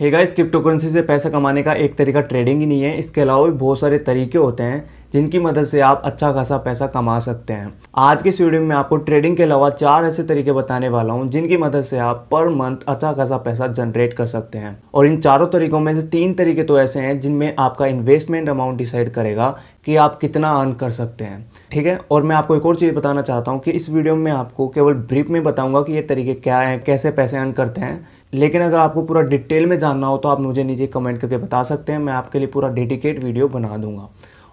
हेगा इस crypto currency से पैसा कमाने का एक तरीका ट्रेडिंग ही नहीं है इसके अलावा भी बहुत सारे तरीके होते हैं जिनकी मदद से आप अच्छा खासा पैसा कमा सकते हैं आज के वीडियो में आपको ट्रेडिंग के अलावा चार ऐसे तरीके बताने वाला हूँ जिनकी मदद से आप पर मंथ अच्छा खासा पैसा जनरेट कर सकते हैं और इन चारों तरीकों में से तीन तरीके तो ऐसे हैं जिनमें आपका इन्वेस्टमेंट अमाउंट डिसाइड करेगा कि आप कितना अर्न कर सकते हैं ठीक है और मैं आपको एक और चीज़ बताना चाहता हूँ कि इस वीडियो में आपको केवल ब्रीफ में बताऊँगा कि ये तरीके क्या हैं कैसे पैसे अर्न करते हैं लेकिन अगर आपको पूरा डिटेल में जानना हो तो आप मुझे नीचे कमेंट करके बता सकते हैं मैं आपके लिए पूरा डेडिकेट वीडियो बना दूंगा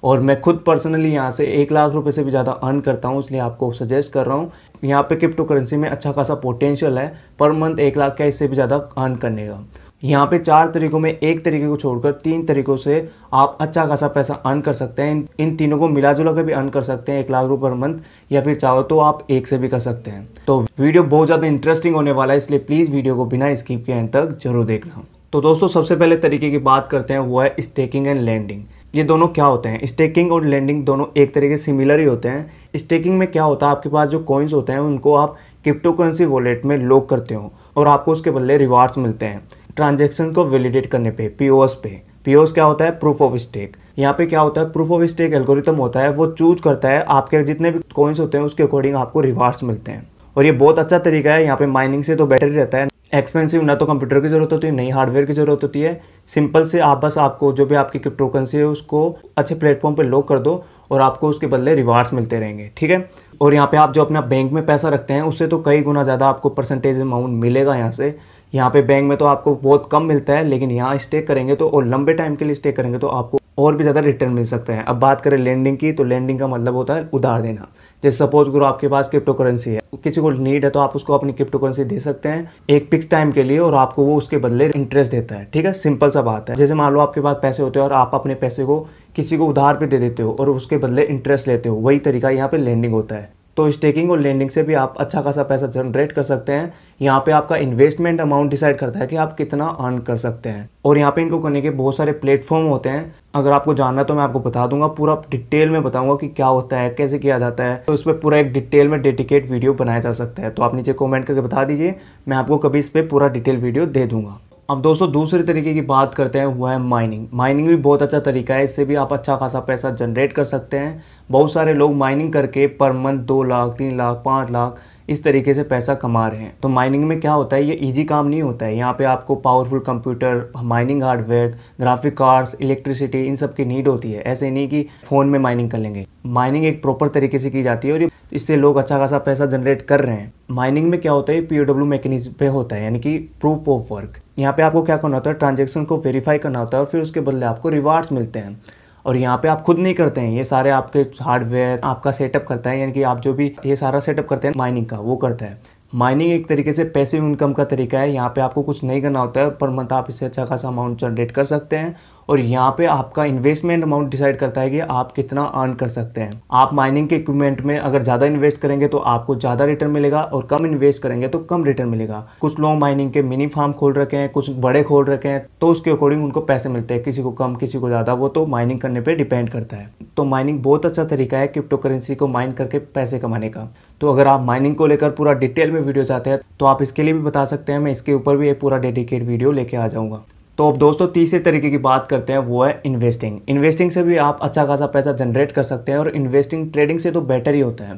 और मैं खुद पर्सनली यहाँ से एक लाख रुपये से भी ज़्यादा अर्न करता हूँ इसलिए आपको सजेस्ट कर रहा हूँ यहाँ पे क्रिप्टो करेंसी में अच्छा खासा पोटेंशियल है पर मंथ एक लाख का इससे भी ज़्यादा अर्न करने का यहाँ पे चार तरीकों में एक तरीके को छोड़कर तीन तरीकों से आप अच्छा खासा पैसा अर्न कर सकते हैं इन इन तीनों को मिला जुला कर भी अर्न कर सकते हैं एक लाख रुपये पर मंथ या फिर चाहो तो आप एक से भी कर सकते हैं तो वीडियो बहुत ज़्यादा इंटरेस्टिंग होने वाला है इसलिए प्लीज़ वीडियो को बिना स्किप के एंड तक जरूर देखना तो दोस्तों सबसे पहले तरीके की बात करते हैं वो है स्टेकिंग एंड लैंडिंग ये दोनों क्या होते हैं स्टेकिंग और लेंडिंग दोनों एक तरीके से सिमिलर ही होते हैं स्टेकिंग में क्या होता है आपके पास जो कॉइन्स होते हैं उनको आप क्रिप्टो करेंसी वॉलेट में लॉक करते हो और आपको उसके बदले रिवार्ड्स मिलते हैं ट्रांजेक्शन को वैलिडेट करने पे पीओएस पे पीओएस क्या होता है प्रूफ ऑफ स्टेक यहाँ पे क्या होता है प्रूफ ऑफ स्टेक एल्गोरिथम होता है वो चूज करता है आपके जितने भी कॉइन्स होते हैं उसके अकॉर्डिंग आपको रिवार्ड्स मिलते हैं और ये बहुत अच्छा तरीका है यहाँ पे माइनिंग से तो बेटर रहता है एक्सपेंसिव ना तो कंप्यूटर की ज़रूरत होती है नहीं हार्डवेयर की ज़रूरत होती है सिंपल से आप बस आपको जो भी आपकी क्रिप्टोकरेंसी है उसको अच्छे प्लेटफॉर्म पर लॉक कर दो और आपको उसके बदले रिवार्ड्स मिलते रहेंगे ठीक है और यहाँ पे आप जो अपना बैंक में पैसा रखते हैं उससे तो कई गुना ज़्यादा आपको परसेंटेज अमाउंट मिलेगा यहाँ से यहाँ पे बैंक में तो आपको बहुत कम मिलता है लेकिन यहाँ स्टे करेंगे तो और लंबे टाइम के लिए स्टे करेंगे तो आपको और भी ज़्यादा रिटर्न मिल सकता है अब बात करें लैंडिंग की तो लैंडिंग का मतलब होता है उधार देना जैसे सपोज करो आपके पास क्रिप्टो करेंसी है किसी को नीड है तो आप उसको अपनी क्रिप्टो करेंसी दे सकते हैं एक फिक्स टाइम के लिए और आपको वो उसके बदले इंटरेस्ट देता है ठीक है सिंपल सा बात है जैसे मान लो आपके पास पैसे होते हैं और आप अपने पैसे को किसी को उधार पे दे देते हो और उसके बदले इंटरेस्ट लेते हो वही तरीका यहाँ पे लैंडिंग होता है तो स्टेकिंग और लेंडिंग से भी आप अच्छा खासा पैसा जनरेट कर सकते हैं यहाँ पे आपका इन्वेस्टमेंट अमाउंट डिसाइड करता है कि आप कितना अर्न कर सकते हैं और यहाँ पे इनको करने के बहुत सारे प्लेटफॉर्म होते हैं अगर आपको जानना तो मैं आपको बता दूंगा पूरा डिटेल में बताऊंगा कि क्या होता है कैसे किया जाता है तो इस पर पूरा एक डिटेल में डेडिकेट वीडियो बनाया जा सकता है तो आप नीचे कॉमेंट करके बता दीजिए मैं आपको कभी इस पर पूरा डिटेल वीडियो दे दूंगा अब दोस्तों दूसरे तरीके की बात करते हैं वो है माइनिंग माइनिंग भी बहुत अच्छा तरीका है इससे भी आप अच्छा खासा पैसा जनरेट कर सकते हैं बहुत सारे लोग माइनिंग करके पर मंथ दो लाख तीन लाख पाँच लाख इस तरीके से पैसा कमा रहे हैं तो माइनिंग में क्या होता है ये ईजी काम नहीं होता है यहाँ पे आपको powerful computer mining hardware graphic cards electricity इन सब की नीड होती है ऐसे नहीं कि फ़ोन में माइनिंग कर लेंगे माइनिंग एक प्रॉपर तरीके से की जाती है और इससे लोग अच्छा खासा पैसा जनरेट कर रहे हैं माइनिंग में क्या होता है पी मैकेज मैकेनिज्म पे होता है यानी कि प्रूफ ऑफ वर्क यहाँ पे आपको क्या करना होता है ट्रांजेक्शन को वेरीफाई करना होता है और फिर उसके बदले आपको रिवार्ड्स मिलते हैं और यहाँ पे आप खुद नहीं करते हैं ये सारे आपके हार्डवेयर आपका सेटअप करता है यानी कि आप जो भी ये सारा सेटअप करते हैं माइनिंग का वो करता है माइनिंग एक तरीके से पैसिव इनकम का तरीका है यहाँ पे आपको कुछ नहीं करना होता है पर मत आप इससे अच्छा खासा अमाउंट जनरेट कर सकते हैं और यहाँ पे आपका इन्वेस्टमेंट अमाउंट डिसाइड करता है कि आप कितना अर्न कर सकते हैं आप माइनिंग के इक्विपमेंट में अगर ज़्यादा इन्वेस्ट करेंगे तो आपको ज़्यादा रिटर्न मिलेगा और कम इन्वेस्ट करेंगे तो कम रिटर्न मिलेगा कुछ लोग माइनिंग के मिनी फार्म खोल रखे हैं कुछ बड़े खोल रखे हैं तो उसके अकॉर्डिंग उनको पैसे मिलते हैं किसी को कम किसी को ज़्यादा वो तो माइनिंग करने पर डिपेंड करता है तो माइनिंग बहुत अच्छा तरीका है क्रिप्टो करेंसी को माइन करके पैसे कमाने का तो अगर आप माइनिंग को लेकर पूरा डिटेल में वीडियो चाहते हैं तो आप इसके लिए भी बता सकते हैं मैं इसके ऊपर भी एक पूरा डेडिकेट वीडियो लेके आ जाऊँगा तो अब दोस्तों तीसरे तरीके की बात करते हैं वो है इन्वेस्टिंग इन्वेस्टिंग से भी आप अच्छा खासा पैसा जनरेट कर सकते हैं और इन्वेस्टिंग ट्रेडिंग से तो बेटर ही होता है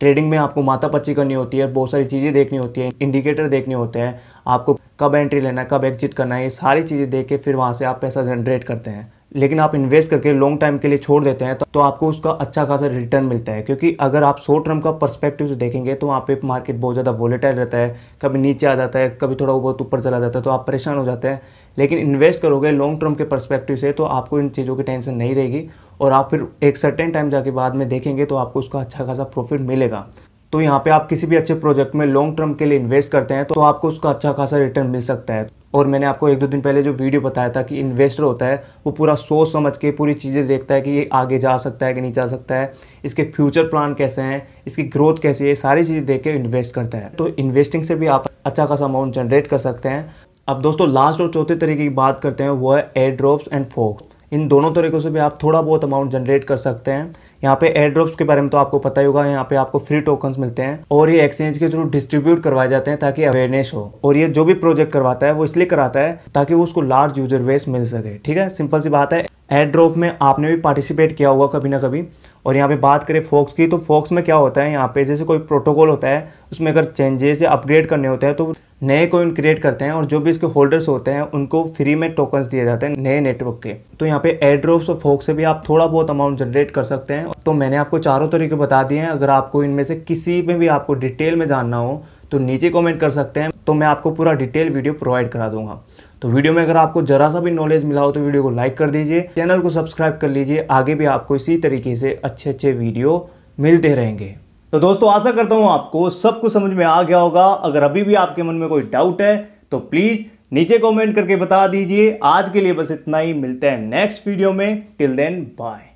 ट्रेडिंग में आपको माता पच्ची करनी होती है बहुत सारी चीज़ें देखनी होती है इंडिकेटर देखने होते हैं आपको कब एंट्री लेना है कब एग्जिट करना है ये सारी चीज़ें देख के फिर वहाँ से आप पैसा जनरेट करते हैं लेकिन आप इन्वेस्ट करके लॉन्ग टाइम के लिए छोड़ देते हैं तो, तो आपको उसका अच्छा खासा रिटर्न मिलता है क्योंकि अगर आप शॉर्ट टर्म का परस्पेक्टिव से देखेंगे तो वहाँ पे मार्केट बहुत ज़्यादा वॉलेटाइल रहता है कभी नीचे आ जाता है कभी थोड़ा बहुत ऊपर चला जाता है तो आप परेशान हो जाते हैं लेकिन इन्वेस्ट करोगे लॉन्ग टर्म के परस्पेक्टिव से तो आपको इन चीज़ों की टेंशन नहीं रहेगी और आप फिर एक सर्टेन टाइम जाके बाद में देखेंगे तो आपको उसका अच्छा खासा प्रॉफिट मिलेगा तो यहाँ पे आप किसी भी अच्छे प्रोजेक्ट में लॉन्ग टर्म के लिए इन्वेस्ट करते हैं तो, तो आपको उसका अच्छा खासा रिटर्न मिल सकता है और मैंने आपको एक दो दिन पहले जो वीडियो बताया था कि इन्वेस्टर होता है वो पूरा सोच समझ के पूरी चीज़ें देखता है कि ये आगे जा सकता है कि नहीं जा सकता है इसके फ्यूचर प्लान कैसे हैं इसकी ग्रोथ कैसी है सारी चीज़ें देख के इन्वेस्ट करता है तो इन्वेस्टिंग से भी आप अच्छा खासा अमाउंट जनरेट कर सकते हैं अब दोस्तों लास्ट और चौथे तरीके की बात करते हैं वो है एयर ड्रॉप्स एंड फोक्स इन दोनों तरीक़ों से भी आप थोड़ा बहुत अमाउंट जनरेट कर सकते हैं यहाँ पे एयर ड्रॉप्स के बारे में तो आपको पता ही होगा यहाँ पे आपको फ्री टोकन्स मिलते हैं और ये एक्सचेंज के थ्रू डिस्ट्रीब्यूट करवाए जाते हैं ताकि अवेयरनेस हो और ये जो भी प्रोजेक्ट करवाता है वो इसलिए कराता है ताकि उसको लार्ज यूजर बेस मिल सके ठीक है सिंपल सी बात है एयर ड्रॉप में आपने भी पार्टिसिपेट किया होगा कभी ना कभी और यहाँ पे बात करें फोक्स की तो फोक्स में क्या होता है यहाँ पे जैसे कोई प्रोटोकॉल होता है उसमें अगर चेंजेस या अपग्रेड करने होते हैं तो नए कोइन क्रिएट करते हैं और जो भी इसके होल्डर्स होते हैं उनको फ्री में टोकन्स दिए जाते हैं नए नेटवर्क के तो यहाँ पे एयर और फोक्स से भी आप थोड़ा बहुत अमाउंट जनरेट कर सकते हैं तो मैंने आपको चारों तरीके बता दिए हैं अगर आपको इनमें से किसी में भी आपको डिटेल में जानना हो तो नीचे कॉमेंट कर सकते हैं तो मैं आपको पूरा डिटेल वीडियो प्रोवाइड करा दूंगा तो वीडियो में अगर आपको जरा सा भी नॉलेज मिला हो तो वीडियो को लाइक कर दीजिए चैनल को सब्सक्राइब कर लीजिए आगे भी आपको इसी तरीके से अच्छे अच्छे वीडियो मिलते रहेंगे तो दोस्तों आशा करता हूँ आपको सब कुछ समझ में आ गया होगा अगर अभी भी आपके मन में कोई डाउट है तो प्लीज़ नीचे कमेंट करके बता दीजिए आज के लिए बस इतना ही मिलते हैं नेक्स्ट वीडियो में टिल देन बाय